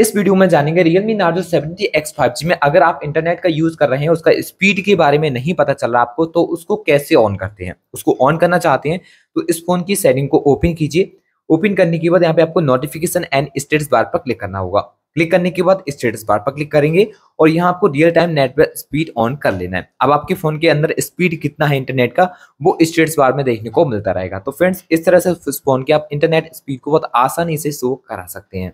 इस वीडियो में जानेंगे Realme Narzo 70 5G में अगर आप इंटरनेट का यूज कर रहे हैं उसका स्पीड के बारे में नहीं पता चल रहा आपको तो उसको कैसे ऑन करते हैं उसको ऑन करना चाहते हैं तो इस फोन की सेटिंग को ओपन कीजिए ओपन करने के बाद यहाँ पे आपको नोटिफिकेशन एंड स्टेटस बार पर क्लिक करना होगा क्लिक करने के बाद स्टेटस बार पर क्लिक करेंगे और यहाँ आपको real time network speed on कर लेना है अब आपके फोन के अंदर स्पीड कितना है इंटरनेट का वो स्टेटस बार में देखने को मिलता रहेगा तो फ्रेंड्स इस तरह से फोन के आप इंटरनेट स्पीड को बहुत आसानी से शो करा सकते हैं